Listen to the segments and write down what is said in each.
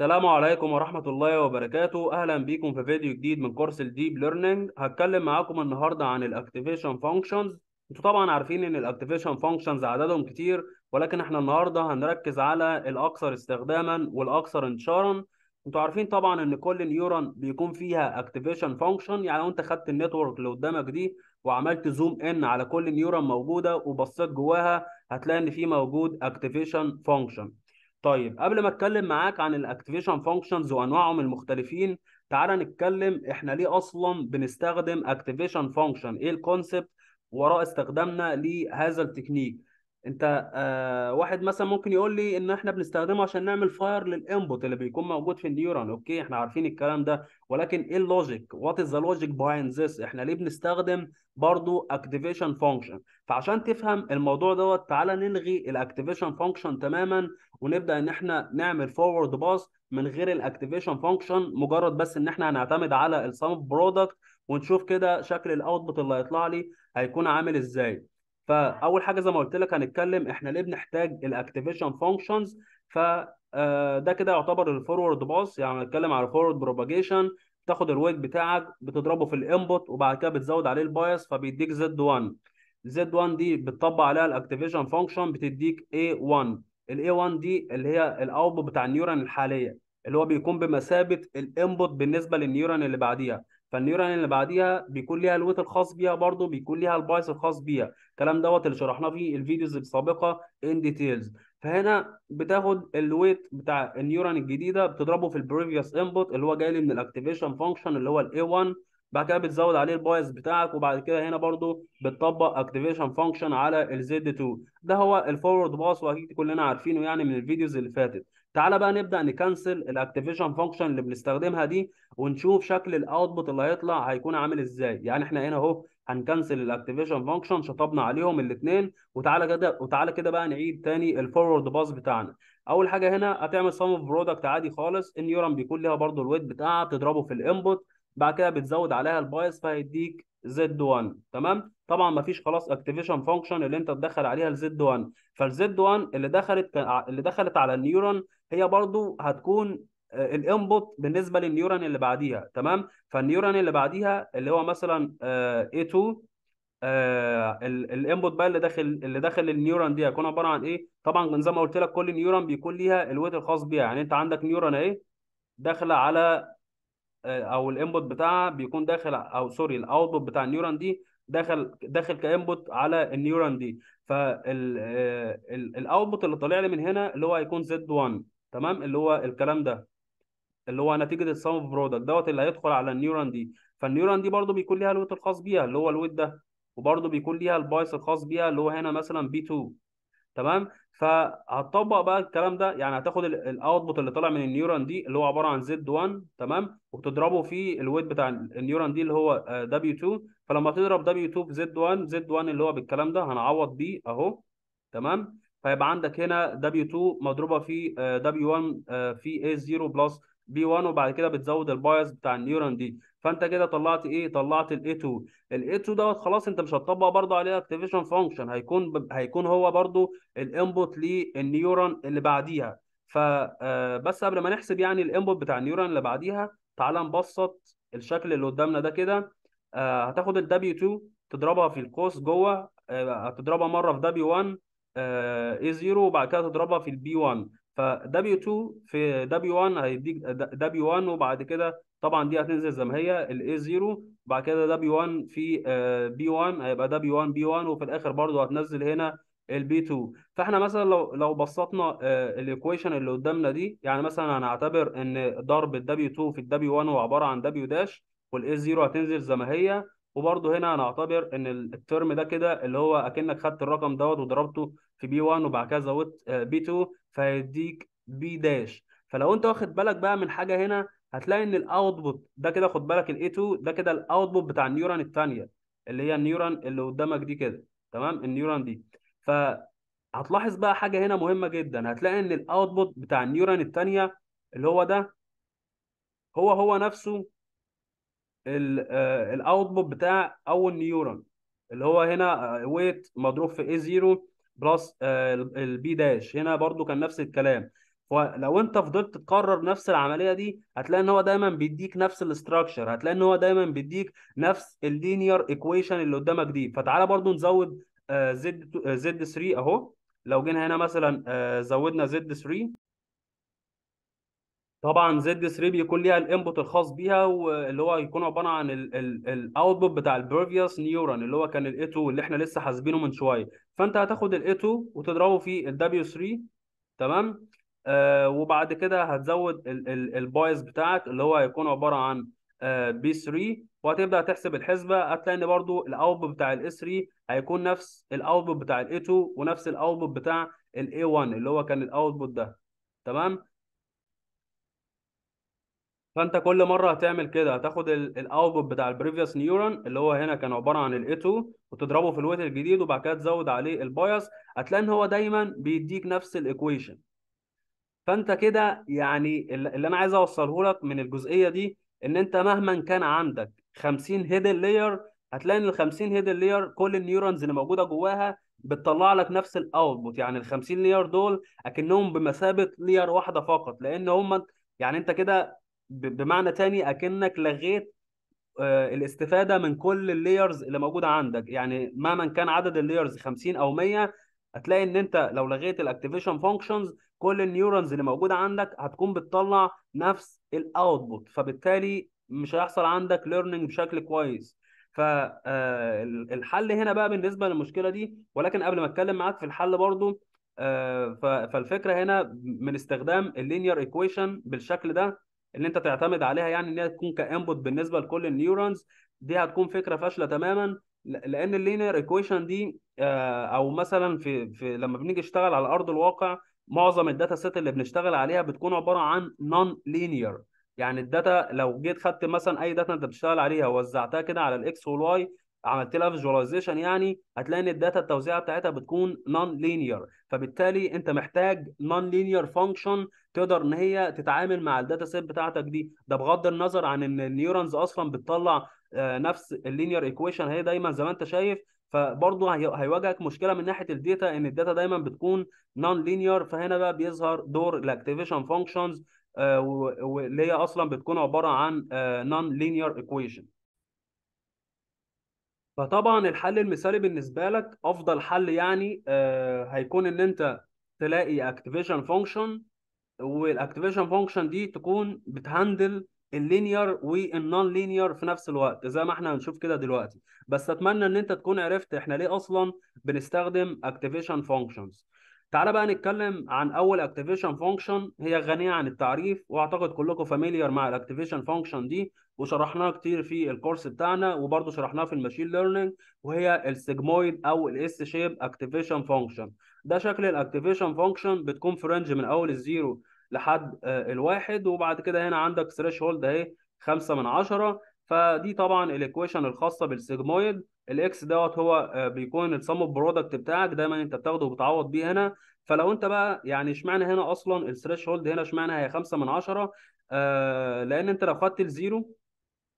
السلام عليكم ورحمة الله وبركاته أهلا بيكم في فيديو جديد من كورس الديب ليرنينج هتكلم معاكم النهاردة عن الأكتيفيشن فانكشنز انتوا طبعا عارفين ان الأكتيفيشن فانكشنز عددهم كتير ولكن احنا النهاردة هنركز على الأكثر استخداما والأكثر انتشارا انتوا عارفين طبعا ان كل نيورون بيكون فيها اكتيفيشن فانكشن يعني لو انت خدت النتورك اللي قدامك دي وعملت زوم ان على كل نيورون موجودة وبصيت جواها هتلاقي ان في موجود اكتيفيشن فانكشن طيب قبل ما اتكلم معاك عن الاكتيفيشن فانكشنز وانواعهم المختلفين تعال نتكلم احنا ليه اصلا بنستخدم اكتيفيشن فانكشن ايه الكونسبت وراء استخدامنا لهذا التكنيك انت آه، واحد مثلا ممكن يقول لي ان احنا بنستخدمه عشان نعمل فاير للانبوت اللي بيكون موجود في النيورون اوكي احنا عارفين الكلام ده ولكن ايه اللوجيك وات از ذا لوجيك بايند ذس احنا ليه بنستخدم برضو اكتيفيشن فانكشن فعشان تفهم الموضوع دوت تعالى نلغي الاكتيفيشن فانكشن تماما ونبدا ان احنا نعمل فورورد باس من غير الاكتيفيشن فانكشن مجرد بس ان احنا هنعتمد على السام برودكت ونشوف كده شكل الاوتبوت اللي هيطلع لي هيكون عامل ازاي فاول حاجه زي ما قلت لك هنتكلم احنا ليه بنحتاج الاكتيفيشن فانكشنز ف آه، ده كده يعتبر الفورورد باص يعني هنتكلم على الفورورد بروباجيشن تاخد الويك بتاعك بتضربه في الانبوت وبعد كده بتزود عليه البايس فبيديك زد 1 زد 1 دي بتطبق عليها الاكتيفيشن فانكشن بتديك اي 1 الاي 1 دي اللي هي الاوتبوت بتاع النيوران الحاليه اللي هو بيكون بمثابه الانبوت بالنسبه للنيوران اللي بعديها فالنيورون اللي بعديها بيكون ليها الويت الخاص بيها برضه بيكون ليها البايس الخاص بيها الكلام دوت اللي شرحناه في الفيديوز السابقه ان ديتيلز فهنا بتاخد الويت بتاع النيوران الجديده بتضربه في البريفيوس انبوت اللي هو جاي لي من الاكتيفيشن فانكشن اللي هو الاي 1 بعد كده بتزود عليه البايس بتاعك وبعد كده هنا برضو بتطبق اكتيفيشن فانكشن على الزد 2 ده هو الفورورد باس واكيد كلنا عارفينه يعني من الفيديوز اللي فاتت تعالى بقى نبدا نكنسل الاكتيفيشن فانكشن اللي بنستخدمها دي ونشوف شكل الاوتبوت اللي هيطلع هيكون عامل ازاي يعني احنا هنا اهو هنكنسل الاكتيفيشن فانكشن شطبنا عليهم الاثنين وتعالى كده وتعالى كده بقى نعيد تاني الفورورد باس بتاعنا اول حاجه هنا هتعمل سم اوف برودكت عادي خالص النيورون بيكون ليها برضو الويت بتاعها بتضربه في الانبوت بعد كده بتزود عليها البايس فهيديك زد 1 تمام طبعا ما فيش خلاص اكتيفيشن فانكشن اللي انت تدخل عليها الزد 1 فالزد 1 اللي دخلت اللي دخلت على النيورون هي برضو هتكون آه، الانبوت بالنسبه للنيورون اللي بعديها تمام فالنيورون اللي بعديها اللي هو مثلا A2 آه, آه، الانبوت بقى اللي داخل اللي داخل النيورون دي هيكون عباره عن ايه؟ طبعا زي ما قلت لك كل نيورون بيكون ليها الويت الخاص بيها يعني انت عندك نيورون اهي داخله على آه، او الانبوت بتاعها بيكون داخل او سوري الاوتبوت بتاع النيوران دي داخل داخل كانبوت على النيوران دي فالاوتبوت آه، اللي طالع لي من هنا اللي هو هيكون زد 1 تمام اللي هو الكلام ده اللي هو نتيجه السم اوف برودكت دوت اللي هيدخل على النيوران دي فالنيوران دي برضو بيكون ليها الويت الخاص بيها اللي هو الويت ده وبرضو بيكون ليها البايس الخاص بيها اللي هو هنا مثلا بي 2 تمام فهتطبق بقى الكلام ده يعني هتاخد الاوتبوت اللي طالع من النيورون دي اللي هو عباره عن زد 1 تمام وبتضربه في الويت بتاع النيورون دي اللي هو دبليو آه، 2 فلما تضرب دبليو 2 في زد 1 زد 1 اللي هو بالكلام ده هنعوض بيه اهو تمام فيبقى عندك هنا دبليو 2 مضروبه في دبليو آه، 1 آه، في اي 0 بلس بي 1 وبعد كده بتزود البايس بتاع النيورون دي فانت كده طلعت ايه طلعت الاي 2 الاي 2 دوت خلاص انت مش هتطبق برضه عليه اكتيفيشن فانكشن هيكون ب... هيكون هو برضه الانبوت للنيورون اللي بعديها فبس آه، قبل ما نحسب يعني الانبوت بتاع النيورون اللي بعديها تعال نبسط الشكل اللي قدامنا ده كده آه، هتاخد ال W2 تضربها في القوس جوه آه، هتضربها مره في W1 A0 وبعد كده تضربها في ال B1 ف W2 في W1 هيديك W1 وبعد كده طبعا دي هتنزل زي ما هي الاي 0 وبعد كده دبليو 1 في بي آه، 1 هيبقى دبليو 1 بي 1 وفي الاخر برضو هتنزل هنا البي 2 فاحنا مثلا لو لو بسطنا آه، الايكويشن اللي قدامنا دي يعني مثلا هنعتبر ان ضرب w 2 في w 1 هو عباره عن W داش والاي 0 هتنزل زي ما هي وبرضه هنا هنعتبر ان الترم ده كده اللي هو اكنك خدت الرقم دوت وضربته في بي 1 وبعد كده زودت بي آه، 2 فهيديك بي داش فلو انت واخد بالك بقى من حاجه هنا هتلاقي ان الاوتبوت ده كده خد بالك الاي 2 ده كده الاوتبوت بتاع النيورون الثانيه اللي هي النيورون اللي قدامك دي كده تمام النيورون دي ف هتلاحظ بقى حاجه هنا مهمه جدا هتلاقي ان الاوتبوت بتاع النيورون الثانيه اللي هو ده هو هو نفسه الاوتبوت آه بتاع اول نيورون اللي هو هنا ويت مضروب في A0 بلس البي داش هنا برضو كان نفس الكلام فلو انت فضلت تكرر نفس العمليه دي هتلاقي ان هو دايما بيديك نفس الاستراكشر هتلاقي ان هو دايما بيديك نفس اللينير ايكويشن اللي قدامك دي فتعالى برضو نزود زد زد 3 اهو لو جينا هنا مثلا آه، زودنا زد 3 طبعا زد 3 بيكون ليها الانبوت الخاص بيها واللي هو هيكون عباره عن الاوتبوت بتاع البريفيوس نيورون اللي هو كان الاي 2 اللي احنا لسه حاسبينه من شويه فانت هتاخد الاي 2 وتضربه في الدبليو 3 تمام آه، وبعد كده هتزود البايس بتاعك اللي هو هيكون عباره عن بي آه، 3 وهتبدا تحسب الحسبه هتلاقي ان برضو الاوتبوت بتاع ال 3 هيكون نفس الاوتبوت بتاع ال 2 ونفس الاوتبوت بتاع a 1 اللي هو كان الاوتبوت ده تمام فانت كل مره هتعمل كده هتاخد الاوتبوت بتاع البريفيوس نيورون اللي هو هنا كان عباره عن ال a 2 وتضربه في الويت الجديد وبعد كده تزود عليه البايس هتلاقي ان هو دايما بيديك نفس الايكويشن فانت كده يعني اللي انا عايز اوصله لك من الجزئيه دي ان انت مهما كان عندك 50 هيدن لاير هتلاقي ان ال 50 هيدن لاير كل النيورونز اللي موجوده جواها بتطلع لك نفس الاوتبوت يعني ال 50 لاير دول اكنهم بمثابه لاير واحده فقط لان هم يعني انت كده بمعنى تاني اكنك لغيت آه، الاستفاده من كل اللايرز اللي موجوده عندك يعني مهما كان عدد اللايرز 50 او 100 هتلاقي ان انت لو لغيت الاكتيفيشن فانكشنز كل النيورونز اللي موجوده عندك هتكون بتطلع نفس الاوتبوت فبالتالي مش هيحصل عندك ليرنينج بشكل كويس فالحل آه، هنا بقى بالنسبه للمشكله دي ولكن قبل ما اتكلم معاك في الحل برضو آه، فالفكره هنا من استخدام اللينير ايكويشن بالشكل ده اللي انت تعتمد عليها يعني ان هي تكون كانبوت بالنسبه لكل النيورونز دي هتكون فكره فاشله تماما لان اللينير ايكويشن دي آه، او مثلا في, في لما بنيجي نشتغل على ارض الواقع معظم الداتا سيت اللي بنشتغل عليها بتكون عباره عن نون لينير يعني الداتا لو جيت خدت مثلا اي داتا انت بتشتغل عليها ووزعتها كده على الاكس والواي عملت لها فيجواليزيشن يعني هتلاقي ان الداتا التوزيعه بتاعتها بتكون نون لينير فبالتالي انت محتاج نون لينير فانكشن تقدر ان هي تتعامل مع الداتا سيت بتاعتك دي ده بغض النظر عن ان النيورونز اصلا بتطلع آه، نفس اللينير ايكويشن هي دايما زي ما انت شايف فبرضه هيواجهك مشكله من ناحيه الداتا ان الداتا دايما بتكون نون لينير فهنا بقى بيظهر دور الاكتيفيشن آه، فانكشنز واللي هي اصلا بتكون عباره عن نون لينير ايكويشن فطبعا الحل المثالي بالنسبه لك افضل حل يعني آه، هيكون ان انت تلاقي اكتيفيشن فانكشن والاكتيفيشن فانكشن دي تكون بتهندل اللينير والنون لينير في نفس الوقت زي ما احنا هنشوف كده دلوقتي بس اتمنى ان انت تكون عرفت احنا ليه اصلا بنستخدم اكتيفيشن فانكشنز تعالى بقى نتكلم عن اول اكتيفيشن فانكشن هي غنيه عن التعريف واعتقد كلكم فاميليار مع الاكتيفيشن فانكشن دي وشرحناها كتير في الكورس بتاعنا وبرده شرحناها في الماشين ليرنينج وهي السيجمويد او الاس شيب اكتيفيشن فانكشن ده شكل الاكتيفيشن فانكشن بتكون في رينج من اول الزيرو لحد آه، الواحد وبعد كده هنا عندك ثريش هولد اهي 5 من 10 فدي طبعا الايكويشن الخاصه بالسيجمويد الاكس دوت هو آه، بيكون السم برودكت بتاعك دايما انت بتاخده وبتعوض بيه هنا فلو انت بقى يعني اشمعنى هنا اصلا الثريش هولد هنا اشمعنى هي 5 من 10 آه لان انت لو خدت الزيرو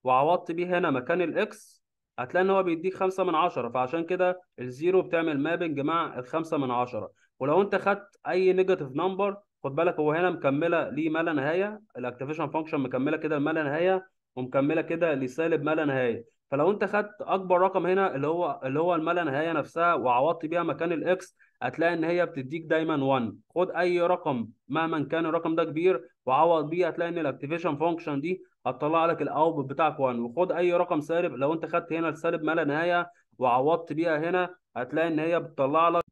وعوضت بيه هنا مكان الاكس هتلاقي ان هو بيديك 5 من 10 فعشان كده الزيرو بتعمل مابنج مع ال 5 من 10 ولو انت خدت اي نيجاتيف نمبر خد بالك هو هنا مكمله ليه ما لا نهايه الاكتيفيشن فانكشن مكمله كده لما لا نهايه ومكمله كده لسالب ما لا نهايه فلو انت خدت اكبر رقم هنا اللي هو اللي هو ما لا نهايه نفسها وعوضت بيها مكان الاكس هتلاقي ان هي بتديك دايما 1 خد اي رقم مهما كان الرقم ده كبير وعوض بيه هتلاقي ان الاكتيفيشن فانكشن دي هتطلع لك الاوتبوت بتاعك 1 وخد اي رقم سالب لو انت خدت هنا السالب ما لا نهايه وعوضت بيها هنا هتلاقي ان هي بتطلع لك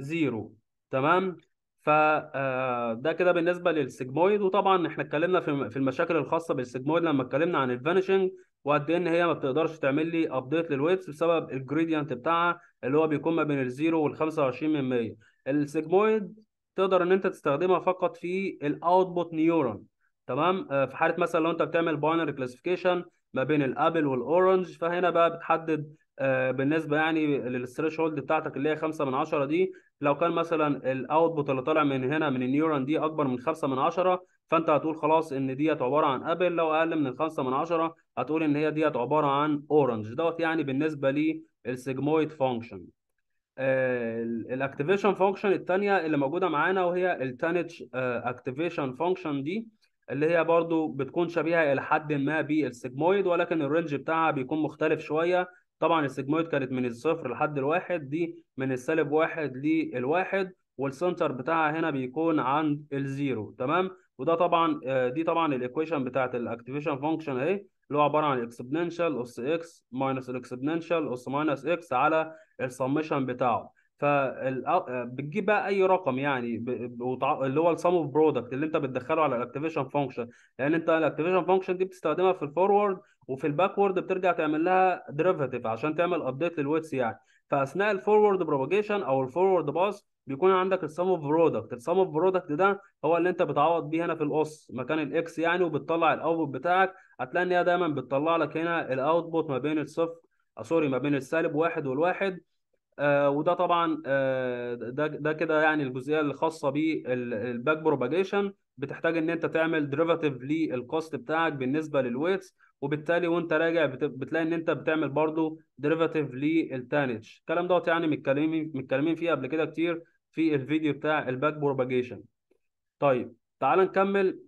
0 تمام فده آه، كده بالنسبه للسيجمويد وطبعا احنا اتكلمنا في المشاكل الخاصه بالسيجمويد لما اتكلمنا عن الفانيشنج وقد ايه ان هي ما بتقدرش تعمل لي ابديت للويبس بسبب الجريدينت بتاعها اللي هو بيكون ما بين الزيرو وال 25 السيجمويد تقدر ان انت تستخدمها فقط في الاوتبوت نيورون تمام آه، في حاله مثلا لو انت بتعمل باينري كلاسيفيكيشن ما بين الابل والاورنج فهنا بقى بتحدد آه، بالنسبه يعني للستريش هولد بتاعتك اللي هي 5 من 10 دي لو كان مثلا الاوتبوت اللي طالع من هنا من النيورون دي اكبر من 5 من 10 فانت هتقول خلاص ان ديت عباره عن ابل لو اقل من 5 من 10 هتقول ان هي ديت عباره عن اورنج دوت يعني بالنسبه للسيجمويد فانكشن الاكتيفيشن فانكشن الثانيه اللي موجوده معانا وهي التانيتش اكتيفيشن فانكشن دي اللي هي برضو بتكون شبيهه الى حد ما بالسيجمويد ولكن الرينج بتاعها بيكون مختلف شويه طبعا السيجمويد كانت من الصفر لحد الواحد دي من السالب واحد للواحد والسنتر بتاعها هنا بيكون عند الزيرو تمام وده طبعا آه، دي طبعا الايكويشن بتاعت الاكتيفيشن فانكشن اهي اللي هو عباره عن اكسبوننشال اس اكس ماينس الاكسبوننشال اس ماينس اكس على السمشن بتاعه فبتجيب آه، بقى اي رقم يعني اللي هو السم اوف برودكت اللي انت بتدخله على الاكتيفيشن فانكشن لان انت الاكتيفيشن فانكشن دي بتستخدمها في الفورورد وفي الباكورد بترجع تعمل لها ديريفاتيف عشان تعمل ابديت للويتس يعني فاثناء الفورورد بروباجيشن او الفورورد باس بيكون عندك السم اوف برودكت السم اوف برودكت ده هو اللي انت بتعوض بيه هنا في الاس مكان الاكس يعني وبتطلع الاوتبوت بتاعك هتلاقي ان هي دايما بتطلع لك هنا الاوتبوت ما بين الصفر سوري آه، ما بين السالب واحد والواحد آه وده طبعا آه ده ده كده يعني الجزئيه الخاصه بالباك بروباجيشن بتحتاج ان انت تعمل ديريفاتيف للكوست بتاعك بالنسبه للويتس وبالتالي وانت راجع بتلاقي ان انت بتعمل برضه ديريفاتيف للتانج الكلام دوت يعني متكلمين متكلمين فيه قبل كده كتير في الفيديو بتاع الباك بروباجيشن طيب تعال نكمل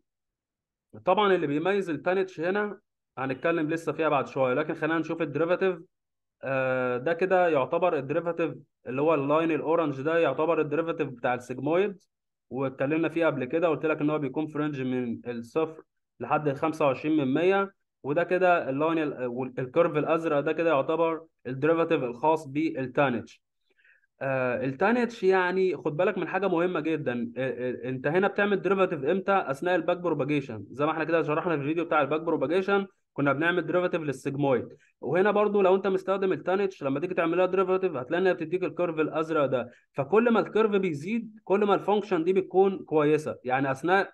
طبعا اللي بيميز التانج هنا هنتكلم لسه فيها بعد شويه لكن خلينا نشوف الديريفاتيف آه ده كده يعتبر الديريفاتيف اللي هو اللاين الاورنج ده يعتبر الديريفاتيف بتاع السيجمويد واتكلمنا فيه قبل كده قلت لك ان هو بيكون فرنج من الصفر لحد 25 من 100 وده كده اللون الكيرف الازرق ده كده يعتبر الديريفاتيف الخاص بالتانج التانج آه، يعني خد بالك من حاجه مهمه جدا آه، آه، انت هنا بتعمل ديريفاتيف امتى اثناء الباك بروباجيشن زي ما احنا كده شرحنا في الفيديو بتاع الباك بروباجيشن كنا بنعمل ديريفاتيف للسيجمويد وهنا برضو لو انت مستخدم التانج لما تيجي تعمل لها ديريفاتيف هتلاقي انها بتديك الكيرف الازرق ده فكل ما الكيرف بيزيد كل ما الفانكشن دي بتكون كويسه يعني اثناء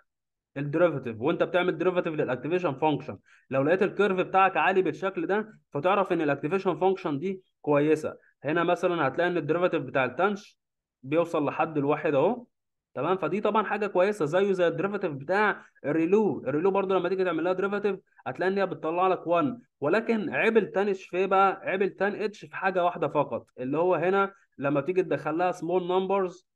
الديريفيتيف وانت بتعمل ديريفيتيف للاكتيفيشن فانكشن لو لقيت الكيرف بتاعك عالي بالشكل ده فتعرف ان الاكتيفيشن فانكشن دي كويسه هنا مثلا هتلاقي ان الديريفيتيف بتاع التنش بيوصل لحد الواحد اهو تمام فدي طبعا حاجه كويسه زيه زي الديريفاتيف بتاع الريلو الريلو برضو لما تيجي تعمل لها ديريفاتيف هتلاقي ان هي بتطلع لك 1 ولكن عيب التانش في ايه بقى عيب التان اتش في حاجه واحده فقط اللي هو هنا لما تيجي تدخل لها سمول نمبرز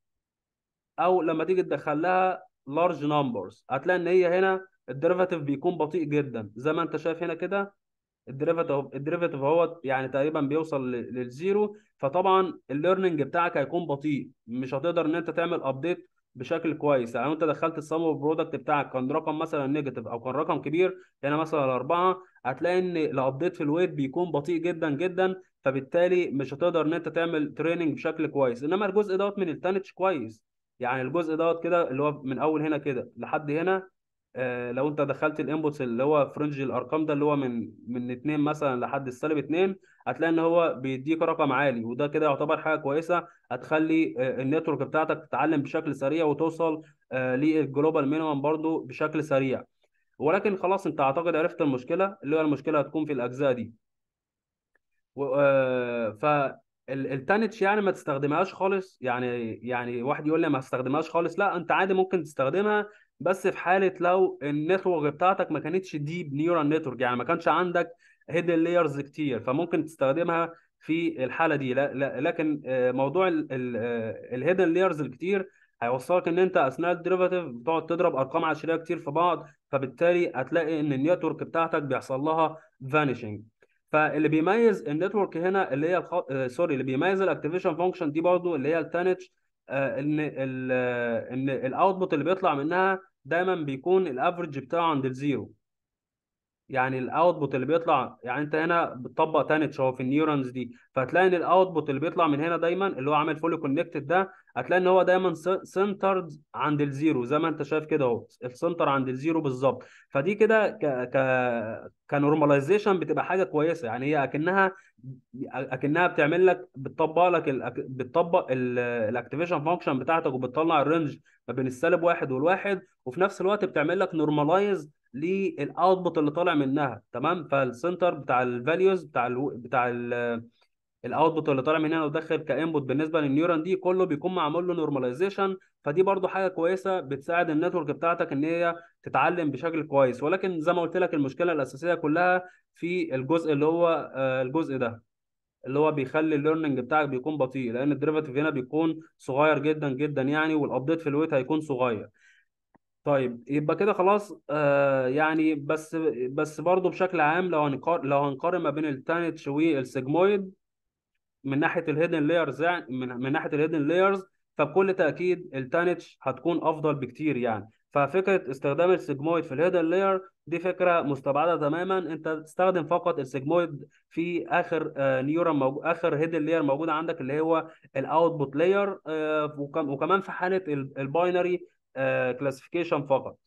او لما تيجي تدخل لها لارج نمبرز هتلاقي ان هي هنا الديريفاتيف بيكون بطيء جدا زي ما انت شايف هنا كده الديريفاتيف الديريفاتيف هو يعني تقريبا بيوصل للزيرو فطبعا الليرنينج بتاعك هيكون بطيء مش هتقدر ان انت تعمل ابديت بشكل كويس يعني انت دخلت السم اوف برودكت بتاعك كان رقم مثلا نيجاتيف او كان رقم كبير هنا مثلا اربعه هتلاقي ان الابديت في الويب بيكون بطيء جدا جدا فبالتالي مش هتقدر ان انت تعمل تريننج بشكل كويس انما الجزء دوت من التانتش كويس يعني الجزء دوت كده اللي هو من اول هنا كده لحد هنا آه لو انت دخلت الانبوتس اللي هو فرنج الارقام ده اللي هو من من اتنين مثلا لحد السالب اتنين هتلاقي ان هو بيديك رقم عالي وده كده يعتبر حاجه كويسه هتخلي آه النتورك بتاعتك تتعلم بشكل سريع وتوصل آه للجلوبال مينيمم برضو بشكل سريع ولكن خلاص انت اعتقد عرفت المشكله اللي هو المشكله هتكون في الاجزاء دي و... آه، ف التانتش يعني ما تستخدمهاش خالص يعني يعني واحد يقول لي ما استخدمهاش خالص لا انت عادي ممكن تستخدمها بس في حاله لو النتورك بتاعتك ما كانتش ديب نيورال نتورك يعني ما كانش عندك هيدن لايرز كتير فممكن تستخدمها في الحاله دي لا لا لكن آه، موضوع الهيدن آه، لايرز الكتير هيوصلك ان انت اثناء الديريفاتيف بتقعد تضرب ارقام عشريه كتير في بعض فبالتالي هتلاقي ان النيتورك بتاعتك بيحصل لها فانيشنج فاللي بيميز النتورك هنا اللي هي الخو... آه سوري اللي بيميز الاكتيفيشن فانكشن دي برضو اللي هي التانتش آه، ان ال آه، ان الاوتبوت اللي بيطلع منها دايما بيكون الافرج بتاعه عند الزيرو يعني الاوتبوت اللي بيطلع يعني انت هنا بتطبق تانتش اهو في النيورونز دي فهتلاقي ان الاوتبوت اللي بيطلع من هنا دايما اللي هو عامل فولي كونكتد ده هتلاقي ان هو دايما سنترد عند الزيرو زي ما انت شايف كده اهو السنتر عند الزيرو بالظبط فدي كده ك ك كنورماليزيشن بتبقى حاجه كويسه يعني هي اكنها اكنها بتعمل لك بتطبق لك بتطبق الاكتيفيشن فانكشن بتاعتك وبتطلع الرينج ما بين السالب واحد والواحد وفي نفس الوقت بتعمل لك نورماليز للاوتبوت اللي طالع منها تمام فالسنتر بتاع الفاليوز بتاع الـ بتاع ال الاوتبوت اللي طالع من هنا وداخل كانبوت بالنسبه للنيوران دي كله بيكون معمول له نورماليزيشن فدي برضو حاجه كويسه بتساعد النتورك بتاعتك ان هي تتعلم بشكل كويس ولكن زي ما قلت لك المشكله الاساسيه كلها في الجزء اللي هو آه، الجزء ده اللي هو بيخلي الليرننج بتاعك بيكون بطيء لان الديريفاتيف هنا بيكون صغير جدا جدا يعني والابديت في الويت هيكون صغير طيب يبقى كده خلاص آه يعني بس بس برضه بشكل عام لو هنقارن لو هنقارن ما بين التانيتش والسيجمويد من ناحيه الهيدن لايرز يعني من, من ناحيه الهيدن لايرز فبكل تاكيد التانتش هتكون افضل بكتير يعني ففكره استخدام السيجمويد في الهيدن لاير دي فكره مستبعده تماما انت تستخدم فقط السيجمويد في اخر نيورون آه، موجو... اخر هيدن لاير موجود عندك اللي هو الاوتبوت آه، لاير وكم... وكمان في حاله الباينري كلاسيفيكيشن آه، فقط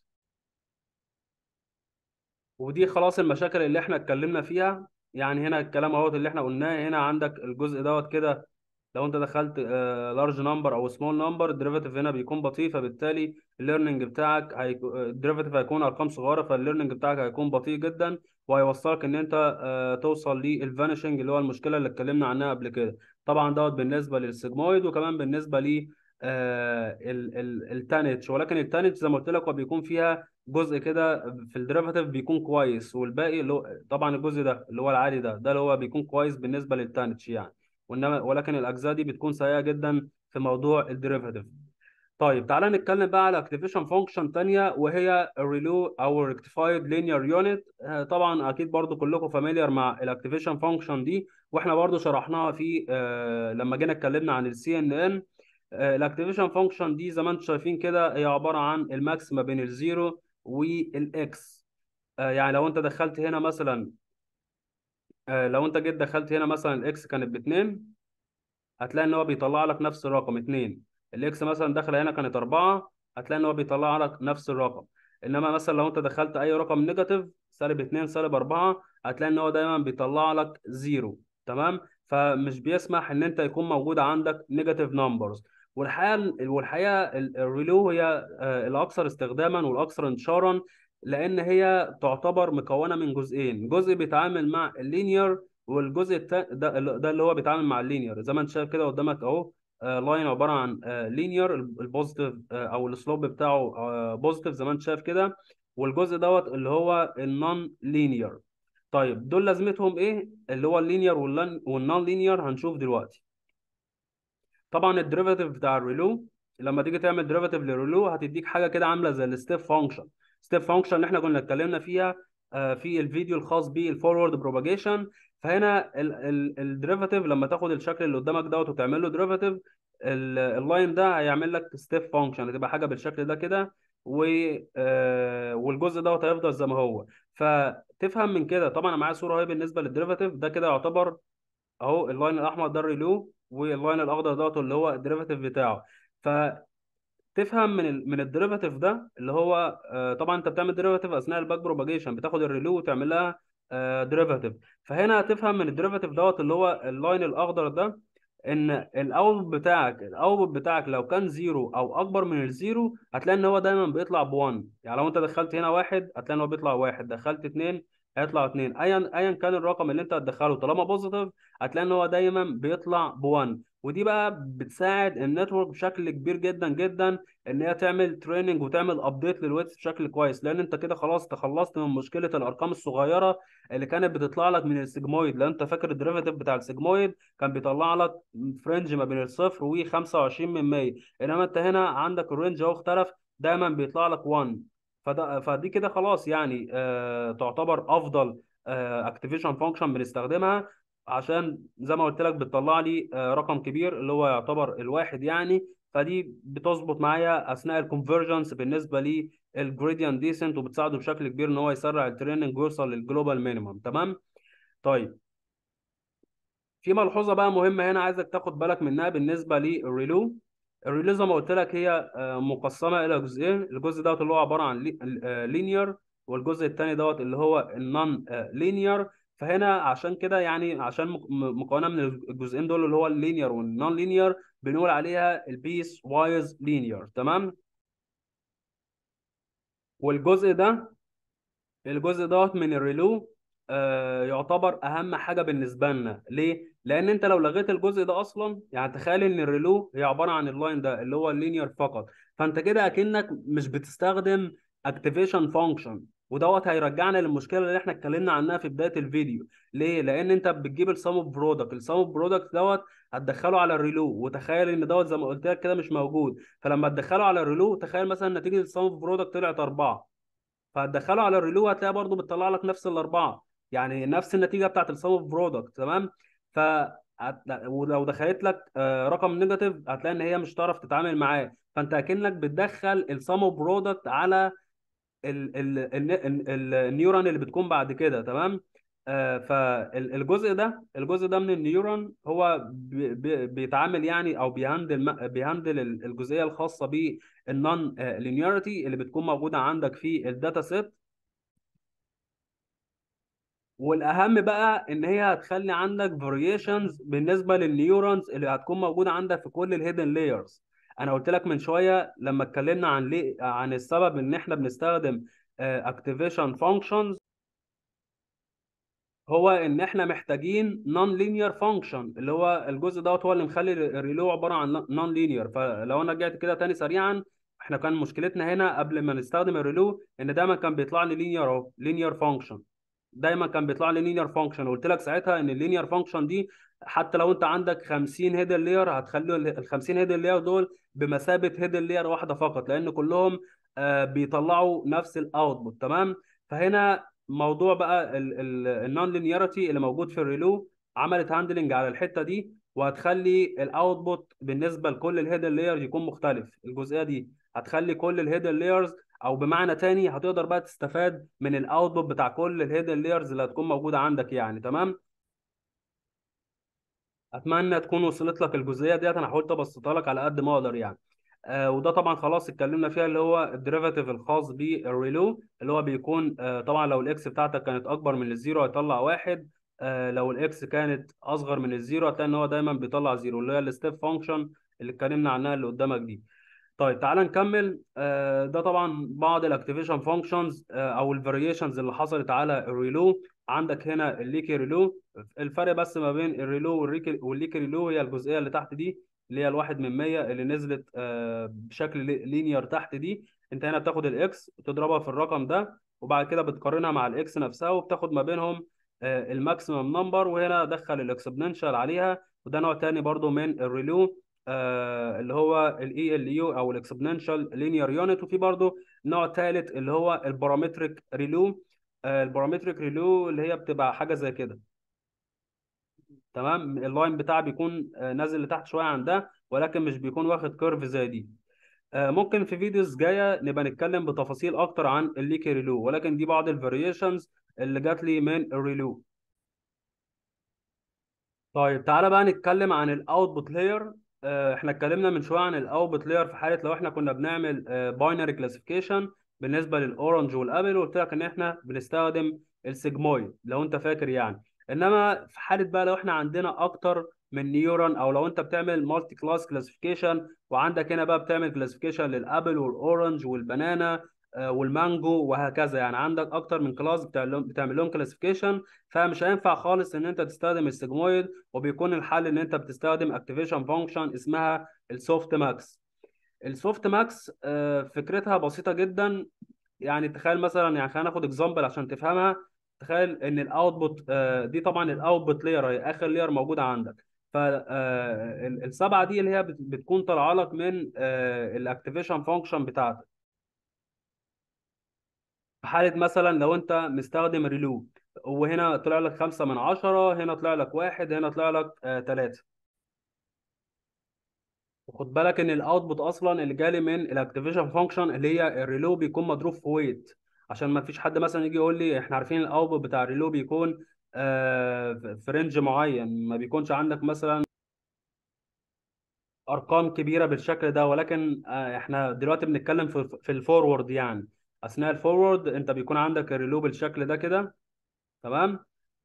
ودي خلاص المشاكل اللي احنا اتكلمنا فيها يعني هنا الكلام اهوت اللي احنا قلناه هنا عندك الجزء دوت كده لو انت دخلت لارج آه، نمبر او سمول نمبر الديريفاتيف هنا بيكون بطيء فبالتالي الليرنينج بتاعك الديريفاتيف آه، هيكون ارقام صغيره فالليرنينج بتاعك هيكون بطيء جدا وهيوصلك ان انت آه، توصل للفانيشنج اللي هو المشكله اللي اتكلمنا عنها قبل كده طبعا دوت بالنسبه للسيجمويد وكمان بالنسبه ل التانيتش ولكن التانيتش زي ما قلت لك هو بيكون فيها جزء كده في الديريفاتيف بيكون كويس والباقي اللي هو طبعا الجزء ده اللي هو العادي ده ده اللي هو بيكون كويس بالنسبه للتانتش يعني وانما ولكن الاجزاء دي بتكون سيئه جدا في موضوع الديريفاتيف طيب تعالى نتكلم بقى على اكتيفيشن فانكشن ثانيه وهي الريلو او ريكتيفايد لينير يونت طبعا اكيد برضو كلكم فاميليار مع الاكتيفيشن فانكشن دي واحنا برضو شرحناها في آه، لما جينا اتكلمنا عن السي ان ان الاكتيفيشن فانكشن دي زي ما انتم شايفين كده هي عباره عن الماكس ما بين الزيرو والاكس آه، يعني لو انت دخلت هنا مثلا آه، لو انت جيت دخلت هنا مثلا الاكس كانت باتنين هتلاقي ان هو بيطلع لك نفس الرقم اتنين الاكس مثلا داخله هنا كانت اربعه هتلاقي ان هو بيطلع لك نفس الرقم انما مثلا لو انت دخلت اي رقم نيجاتيف سالب 2 سالب 4 هتلاقي ان هو دايما بيطلع لك زيرو تمام فمش بيسمح ان انت يكون موجود عندك نيجاتيف نمبرز والحقيقه والحقيقه الريلو هي آه، الاكثر استخداما والاكثر انتشارا لان هي تعتبر مكونه من جزئين جزء بيتعامل مع اللينير والجزء ده, ده اللي هو بيتعامل مع اللينير زي ما انت شايف كده قدامك اهو لاين آه، عباره عن لينير آه، البوزيتيف او السلوب بتاعه بوزيتيف زي ما انت شايف كده والجزء دوت اللي هو النون لينير طيب دول لازمتهم ايه اللي هو اللينير والنون لينير هنشوف دلوقتي طبعا الديريفاتيف بتاع الريلو لما تيجي تعمل ديريفاتيف للريلو هتديك حاجه كده عامله زي الستيب فانكشن ستيب فانكشن اللي احنا كنا اتكلمنا فيها آه، في الفيديو الخاص بالفورورد بروباجيشن فهنا الديريفاتيف لما تاخد الشكل اللي قدامك دوت وتعمل له ديريفاتيف اللاين ده هيعمل لك ستيب فانكشن هتبقى حاجه بالشكل ده كده و آه، والجزء دوت هيفضل زي ما هو فتفهم من كده طبعا انا معايا صوره اهي بالنسبه للديريفاتيف ده كده يعتبر اهو اللاين الاحمر ده الريلو واللاين الاخضر دوت اللي هو الديريفاتيف بتاعه فتفهم من الـ من الديريفاتيف ده اللي هو آه طبعا انت بتعمل ديريفاتيف اثناء الباك بروباجيشن بتاخد الريلو وتعمل لها آه ديريفاتيف فهنا هتفهم من الديريفاتيف دوت اللي هو اللاين الاخضر ده ان الاوت بتاعك الاوت بتاعك لو كان زيرو او اكبر من الزيرو هتلاقي ان هو دايما بيطلع ب1 يعني لو انت دخلت هنا واحد هتلاقي ان هو بيطلع واحد دخلت اثنين هيطلع اتنين ايا ايا كان الرقم اللي انت هتدخله طالما بوزيتيف هتلاقي ان هو دايما بيطلع ب1 ودي بقى بتساعد النتورك بشكل كبير جدا جدا ان هي تعمل تريننج وتعمل ابديت للويتس بشكل كويس لان انت كده خلاص تخلصت من مشكله الارقام الصغيره اللي كانت بتطلع لك من السيجمويد لان انت فاكر الديريفاتيف بتاع السيجمويد كان بيطلع لك فرنج ما بين الصفر و 25 من 100 انما انت هنا عندك الرينج اهو اختلف دايما بيطلع لك 1 فده فدي كده خلاص يعني آه، تعتبر افضل اكتيفيشن آه، فانكشن بنستخدمها عشان زي ما قلت لك بتطلع لي آه، رقم كبير اللي هو يعتبر الواحد يعني فدي بتظبط معايا اثناء الكونفرجنس بالنسبه للجريديان ديسنت وبتساعده بشكل كبير ان هو يسرع التريننج ويوصل للجلوبال مينيمم تمام طيب في ملحوظه بقى مهمه هنا عايزك تاخد بالك منها بالنسبه للريلو الريلي زي ما قلت لك هي آه، مقسمه الى جزئين الجزء دوت اللي هو عباره عن لينير آه، والجزء الثاني دوت اللي هو النون آه، لينير فهنا عشان كده يعني عشان مكونه من الجزئين دول اللي هو اللينير والنون لينير بنقول عليها البيس وايز لينير تمام والجزء ده الجزء دوت من الريلو يعتبر اهم حاجه بالنسبه لنا ليه لان انت لو لغيت الجزء ده اصلا يعني تخيل ان الريلو هي عباره عن اللاين ده اللي هو اللينير فقط فانت كده اكنك مش بتستخدم اكتيفيشن فانكشن ودوت هيرجعنا للمشكله اللي احنا اتكلمنا عنها في بدايه الفيديو ليه لان انت بتجيب السم اوف برودكت السم اوف برودكت دوت هتدخله على الريلو وتخيل ان دوت زي ما قلت لك كده مش موجود فلما تدخله على الريلو تخيل مثلا نتيجه السم اوف برودكت طلعت اربعه فهتدخله على الريلو هتلاقي برضه بتطلع لك نفس الاربعه يعني نفس النتيجه بتاعت السام اوف برودكت تمام ف ولو دخلت لك آه، رقم نيجاتيف هتلاقي ان هي مش هتعرف تتعامل معاه فانت اكنك بتدخل السم برودكت على النيورون اللي بتكون بعد كده تمام آه، فالجزء ده الجزء ده من النيورون هو بيتعامل يعني او بيهندل بيهندل الجزئيه الخاصه بالنون لينيورتي آه، اللي بتكون موجوده عندك في الداتا سيت والاهم بقى ان هي هتخلي عندك فاريشنز بالنسبه للنيورونز اللي هتكون موجوده عندك في كل الهيدن لايرز انا قلت لك من شويه لما اتكلمنا عن ليه عن السبب ان احنا بنستخدم اكتيفيشن آه، فانكشنز هو ان احنا محتاجين نون لينير فانكشن اللي هو الجزء دوت هو اللي مخلي الريلو عباره عن نون لينير فلو انا رجعت كده تاني سريعا احنا كان مشكلتنا هنا قبل ما نستخدم الريلو ان دايما كان بيطلع لي لينير اهو لينير فانكشن دايما كان بيطلع لي لينير فانكشن قلت لك ساعتها ان اللينير فانكشن دي حتى لو انت عندك 50 هيدر لير هتخلي ال 50 هيدر لير دول بمثابه هيدر لير واحده فقط لان كلهم آه، بيطلعوا نفس الاوتبوت تمام فهنا موضوع بقى النون لينيرتي اللي موجود في الريلو عملت هاندلنج على الحته دي وهتخلي الاوتبوت بالنسبه لكل الهيدر لايرز يكون مختلف الجزئيه دي هتخلي كل الهيدر لايرز او بمعنى تاني هتقدر بقى تستفاد من الاوتبوت بتاع كل الهيدن ليرز اللي هتكون موجوده عندك يعني تمام اتمنى تكون وصلت لك الجزئيه ديت انا حاولت ابسطها لك على قد ما اقدر يعني آه، وده طبعا خلاص اتكلمنا فيها اللي هو الديريفاتيف الخاص بالريلو اللي هو بيكون آه، طبعا لو الاكس بتاعتك كانت اكبر من الزيرو هيطلع واحد آه، لو الاكس كانت اصغر من الزيرو هتلاقي ان هو دايما بيطلع زيرو اللي هي الستيب فانكشن اللي اتكلمنا عنها اللي قدامك دي طيب تعالى نكمل آه، ده طبعا بعض الاكتيفيشن آه، فانكشنز او الفاريشنز اللي حصلت على الريلو عندك هنا الليكي ريلو الفرق بس ما بين الريلو والليكي ريلو هي الجزئيه اللي تحت دي اللي هي الواحد من 100 اللي نزلت آه، بشكل لينير تحت دي انت هنا بتاخد الاكس وتضربها في الرقم ده وبعد كده بتقارنها مع الاكس نفسها وبتاخد ما بينهم الماكسيمم نمبر وهنا دخل الاكسبوننشال عليها وده نوع تاني برضو من الريلو آه، اللي هو الاي ال يو e e او الاكسبوننشال لينير يونت وفي برضه نوع ثالث اللي هو البارامتريك ريلو البارامتريك ريلو اللي هي بتبقى حاجه زي كده تمام اللاين بتاعه بيكون آه، نازل لتحت شويه عن ده ولكن مش بيكون واخد كيرف زي دي آه، ممكن في فيديوز جايه نبقى نتكلم بتفاصيل اكتر عن الليكي ريلو ولكن دي بعض الفاريشنز اللي جات لي من الريلو طيب تعالى بقى نتكلم عن الاوتبوت لاير آه، احنا اتكلمنا من شويه عن الاوبت لاير في حاله لو احنا كنا بنعمل باينري آه، كلاسيفيكيشن بالنسبه للاورنج والابل وقلت لك ان احنا بنستخدم السيجمويد لو انت فاكر يعني انما في حاله بقى لو احنا عندنا اكتر من نيورون او لو انت بتعمل مالتي كلاس كلاسيفيكيشن وعندك هنا بقى بتعمل كلاسيفيكيشن للابل والاورنج والبنانا آه، والمانجو وهكذا يعني عندك اكتر من كلاس بتعمل لهم كلاسيفيكيشن فمش هينفع خالص ان انت تستخدم السيجمويد وبيكون الحل ان انت بتستخدم اكتيفيشن فانكشن اسمها السوفت ماكس السوفت ماكس فكرتها بسيطه جدا يعني تخيل مثلا يعني خلينا ناخد اكزامبل عشان تفهمها تخيل ان الاوتبوت آه، دي طبعا الاوتبوت لاير هي اخر لاير موجوده عندك فالسبعه آه، دي اللي هي بتكون طالعه لك من الاكتيفيشن فانكشن بتاعتك في حاله مثلا لو انت مستخدم ريلو وهنا طلع لك خمسة من عشرة هنا طلع لك واحد هنا طلع لك آه وخد بالك ان الاوتبوت اصلا اللي جالي من الاكتيفيشن فانكشن اللي هي الريلو بيكون مضروب في ويت عشان ما فيش حد مثلا يجي يقول لي احنا عارفين الاوتبوت بتاع الريلو بيكون آه في رينج معين ما بيكونش عندك مثلا ارقام كبيره بالشكل ده ولكن آه احنا دلوقتي بنتكلم في, في الفورورد يعني اثناء الفورورد انت بيكون عندك الريلو بالشكل ده كده تمام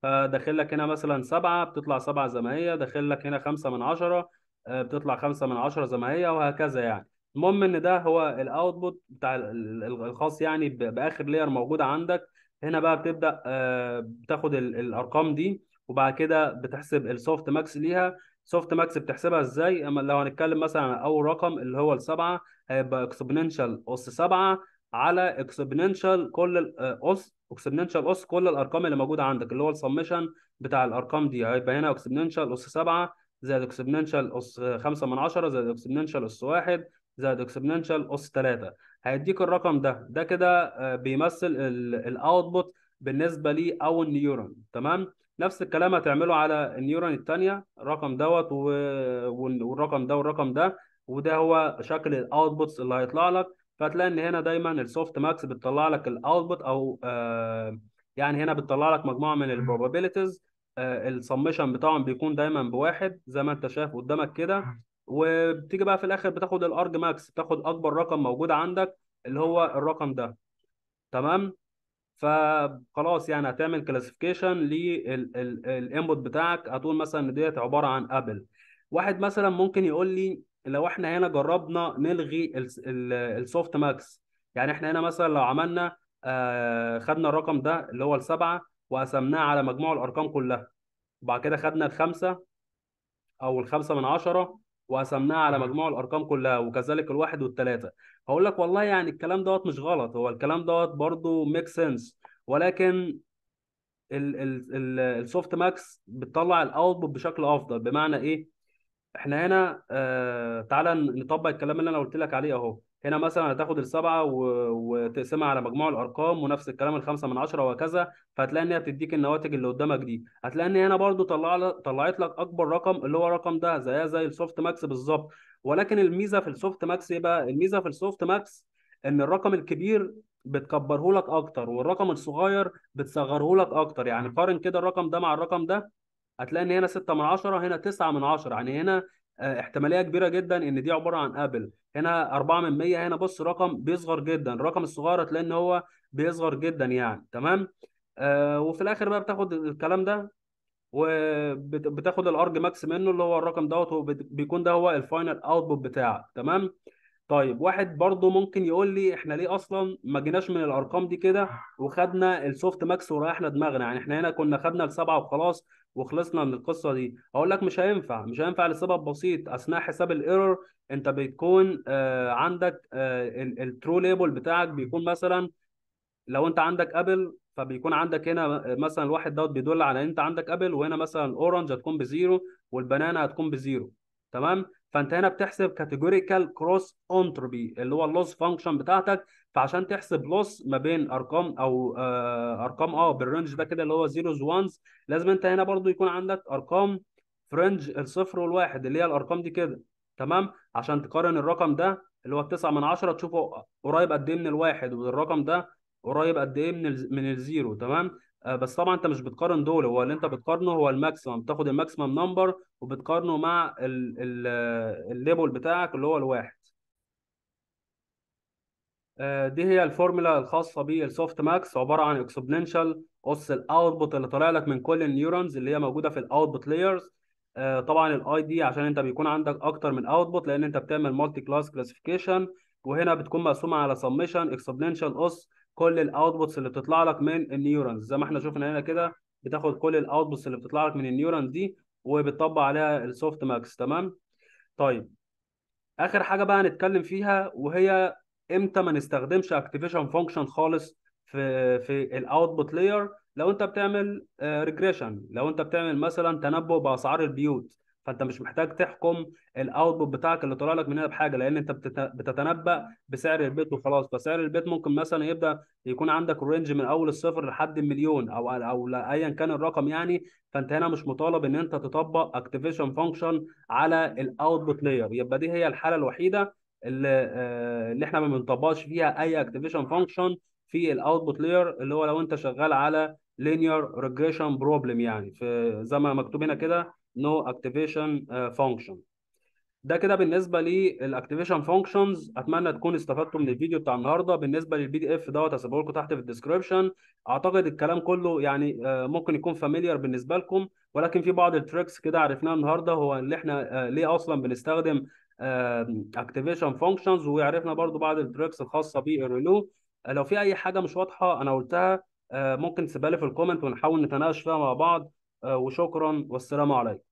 فداخل لك هنا مثلا سبعة بتطلع سبعة زي ما هي داخل لك هنا خمسة من عشرة آه، بتطلع خمسة من عشرة زي ما هي وهكذا يعني المهم ان ده هو الاوتبوت بتاع الخاص يعني باخر لير موجودة عندك هنا بقى بتبدا آه، بتاخد الارقام دي وبعد كده بتحسب السوفت ماكس ليها سوفت ماكس بتحسبها ازاي اما لو هنتكلم مثلا عن اول رقم اللي هو السبعه هيبقى اكسبوننشال اس سبعه على اكسبوننشال كل الاس اكسبوننشال اس كل الارقام اللي موجوده عندك اللي هو السمشن بتاع الارقام دي هيبقى هنا اكسبوننشال اس 7 زائد اكسبوننشال اس 5 من 10 زائد اكسبوننشال اس 1 زائد اكسبوننشال اس 3 هيديك الرقم ده ده كده آه، بيمثل الاوتبوت بالنسبه لي او النيورون تمام نفس الكلام هتعمله على النيورون الثانيه الرقم دوت والرقم ده والرقم ده وده هو شكل الاوتبوتس اللي هيطلع لك فتلاقي ان هنا دايما السوفت ماكس بتطلع لك الاوتبوت او آه، يعني هنا بتطلع لك مجموعه من البروبابيلتيز السمشن آه، بتاعهم بيكون دايما بواحد زي ما انت شايف قدامك كده وبتيجي بقى في الاخر بتاخد الارج ماكس بتاخد اكبر رقم موجود عندك اللي هو الرقم ده تمام فخلاص يعني هتعمل كلاسيفيكيشن للانبوت بتاعك هتقول مثلا ان ديت عباره عن ابل واحد مثلا ممكن يقول لي لو احنا هنا جربنا نلغي السوفت ماكس يعني احنا هنا مثلا لو عملنا آه خدنا الرقم ده اللي هو السبعه وقسمناه على مجموع الارقام كلها وبعد كده خدنا الخمسه او الخمسه من عشره وقسمناها على مجموع الارقام كلها وكذلك الواحد والثلاثه هقول لك والله يعني الكلام دوت مش غلط هو الكلام دوت برضو ميك سنس ولكن السوفت ماكس بتطلع الاوتبوت بشكل افضل بمعنى ايه احنا هنا آه تعالى نطبق الكلام اللي انا قلت لك عليه اهو هنا مثلا هتاخد السبعه و... وتقسمها على مجموع الارقام ونفس الكلام الخمسه من عشره وهكذا فهتلاقي ان هي بتديك النواتج اللي قدامك دي هتلاقي ان هنا برضو طلع طلعت لك اكبر رقم اللي هو الرقم ده زيها زي السوفت ماكس بالظبط ولكن الميزه في السوفت ماكس ايه بقى الميزه في السوفت ماكس ان الرقم الكبير بتكبره لك اكتر والرقم الصغير بتصغره لك اكتر يعني قارن كده الرقم ده مع الرقم ده هتلاقي ان هنا 6 من 10 هنا 9 من 10 يعني هنا آه، احتماليه كبيره جدا ان دي عباره عن ابل هنا 4 من 100 هنا بص رقم بيصغر جدا الرقم الصغير هتلاقي ان هو بيصغر جدا يعني تمام آه وفي الاخر بقى بتاخد الكلام ده وبتاخد الارج ماكس منه اللي هو الرقم دوت بيكون ده هو الفاينل اوتبوت بتاعك تمام طيب واحد برضو ممكن يقول لي احنا ليه اصلا ما جيناش من الارقام دي كده وخدنا السوفت ماكس وريحنا دماغنا يعني احنا هنا كنا خدنا السبعه وخلاص وخلصنا من القصه دي اقول لك مش هينفع مش هينفع لسبب بسيط اثناء حساب الايرور انت بتكون آه عندك آه الترو ليبل بتاعك بيكون مثلا لو انت عندك ابل فبيكون عندك هنا آه، مثلا الواحد دوت بيدل على ان انت عندك ابل وهنا مثلا اورنج هتكون بزيرو والبنانا هتكون بزيرو تمام فانت هنا بتحسب كاتيجوريكال كروس انتروبي اللي هو اللوس فانكشن بتاعتك فعشان تحسب لوس ما بين ارقام او آه، ارقام اه بالرينج ده كده اللي هو زيروز وانز لازم انت هنا برضو يكون عندك ارقام فرنج الصفر والواحد اللي هي الارقام دي كده تمام عشان تقارن الرقم ده اللي هو التسعة من عشرة تشوفه قريب قد ايه من الواحد والرقم ده قريب قد ايه من من الزيرو تمام آه، بس طبعا انت مش بتقارن دول هو اللي انت بتقارنه هو الماكسيمم بتاخد الماكسيمم نمبر وبتقارنه مع آه، الليبل بتاعك اللي هو الواحد آه، دي هي الفورمولا الخاصه بالسوفت ماكس عباره عن اكسبوننشال اس الاوتبوت اللي طالع لك من كل النيورونز اللي هي موجوده في الاوتبوت آه، لايرز طبعا الاي دي عشان انت بيكون عندك اكتر من اوتبوت لان انت بتعمل مالتي كلاس كلاسيفيكيشن وهنا بتكون مقسومه على سمشن اكسبوننشال اس كل الاوتبوتس اللي بتطلع لك من النيورونز زي ما احنا شفنا هنا كده بتاخد كل الاوتبوتس اللي بتطلع لك من النيورونز دي وبتطبق عليها السوفت ماكس تمام طيب اخر حاجه بقى هنتكلم فيها وهي امتى ما نستخدمش اكتيفيشن فانكشن خالص في في الاوتبوت لاير لو انت بتعمل ريجريشن آه، لو انت بتعمل مثلا تنبؤ باسعار البيوت فانت مش محتاج تحكم الاوتبوت بتاعك اللي طلع لك من هنا بحاجه لان انت بتتنبأ بسعر البيت وخلاص فسعر البيت ممكن مثلا يبدا يكون عندك رينج من اول الصفر لحد المليون او او ايا كان الرقم يعني فانت هنا مش مطالب ان انت تطبق اكتيفيشن فانكشن على الاوتبوت لاير يبقى دي هي الحاله الوحيده اللي, آه، اللي احنا ما بنطبقش فيها اي اكتيفيشن فانكشن في الاوتبوت لاير اللي هو لو انت شغال على لينير ريجريشن بروبلم يعني في زي ما مكتوب هنا كده نو اكتيفيشن فانكشن ده كده بالنسبه للاكتيفيشن فانكشنز اتمنى تكون استفدتوا من الفيديو بتاع النهارده بالنسبه للبي دي اف دوت هسيبه لكم تحت في الديسكربشن اعتقد الكلام كله يعني آه، ممكن يكون فاميليار بالنسبه لكم ولكن في بعض التريكس كده عرفناها النهارده هو اللي احنا آه، ليه اصلا بنستخدم اكتيفيشن فانكشنز وعرفنا برضو بعض التريكس الخاصه بالريلو آه، لو في اي حاجه مش واضحه انا قلتها آه، ممكن تسيبها لي في الكومنت ونحاول نتناقش فيها مع بعض آه، وشكرا والسلام عليكم